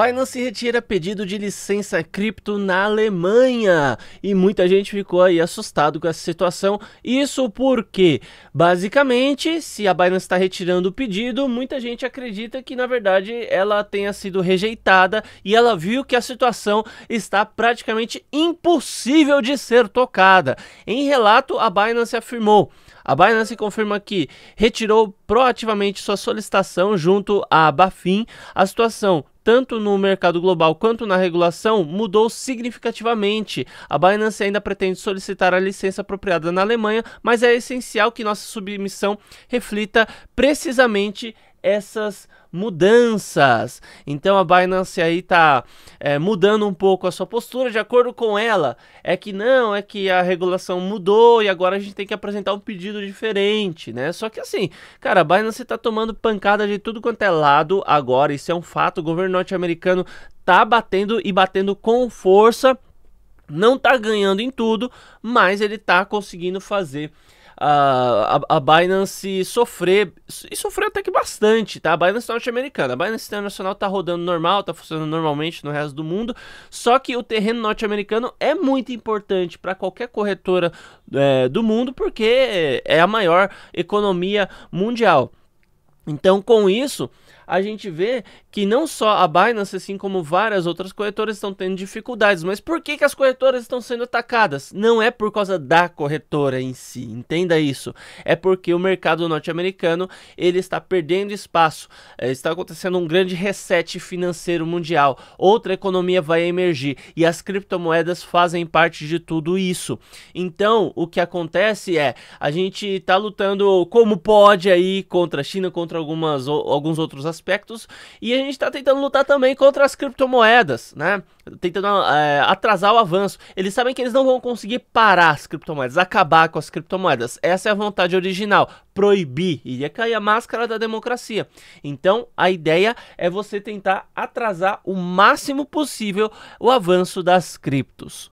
Binance retira pedido de licença cripto na Alemanha e muita gente ficou aí assustado com essa situação. Isso porque, basicamente, se a Binance está retirando o pedido, muita gente acredita que na verdade ela tenha sido rejeitada e ela viu que a situação está praticamente impossível de ser tocada. Em relato, a Binance afirmou. A Binance confirma que retirou proativamente sua solicitação junto à Bafin. A situação tanto no mercado global quanto na regulação, mudou significativamente. A Binance ainda pretende solicitar a licença apropriada na Alemanha, mas é essencial que nossa submissão reflita precisamente essas mudanças. Então a Binance aí tá é, mudando um pouco a sua postura de acordo com ela. É que não, é que a regulação mudou e agora a gente tem que apresentar um pedido diferente, né? Só que assim, cara, a Binance tá tomando pancada de tudo quanto é lado agora. Isso é um fato. O governo norte-americano tá batendo e batendo com força. Não tá ganhando em tudo, mas ele tá conseguindo fazer a, a, a Binance sofrer, e sofreu até que bastante, tá? A Binance norte-americana, a Binance internacional tá rodando normal, tá funcionando normalmente no resto do mundo, só que o terreno norte-americano é muito importante para qualquer corretora é, do mundo, porque é a maior economia mundial. Então, com isso, a gente vê que não só a Binance, assim como várias outras corretoras, estão tendo dificuldades. Mas por que, que as corretoras estão sendo atacadas? Não é por causa da corretora em si, entenda isso. É porque o mercado norte-americano ele está perdendo espaço. É, está acontecendo um grande reset financeiro mundial. Outra economia vai emergir e as criptomoedas fazem parte de tudo isso. Então, o que acontece é a gente está lutando como pode aí contra a China, contra algumas algumas, alguns outros aspectos. E a gente está tentando lutar também contra as criptomoedas, né? Tentando é, atrasar o avanço. Eles sabem que eles não vão conseguir parar as criptomoedas, acabar com as criptomoedas. Essa é a vontade original. Proibir. Iria cair a máscara da democracia. Então, a ideia é você tentar atrasar o máximo possível o avanço das criptos.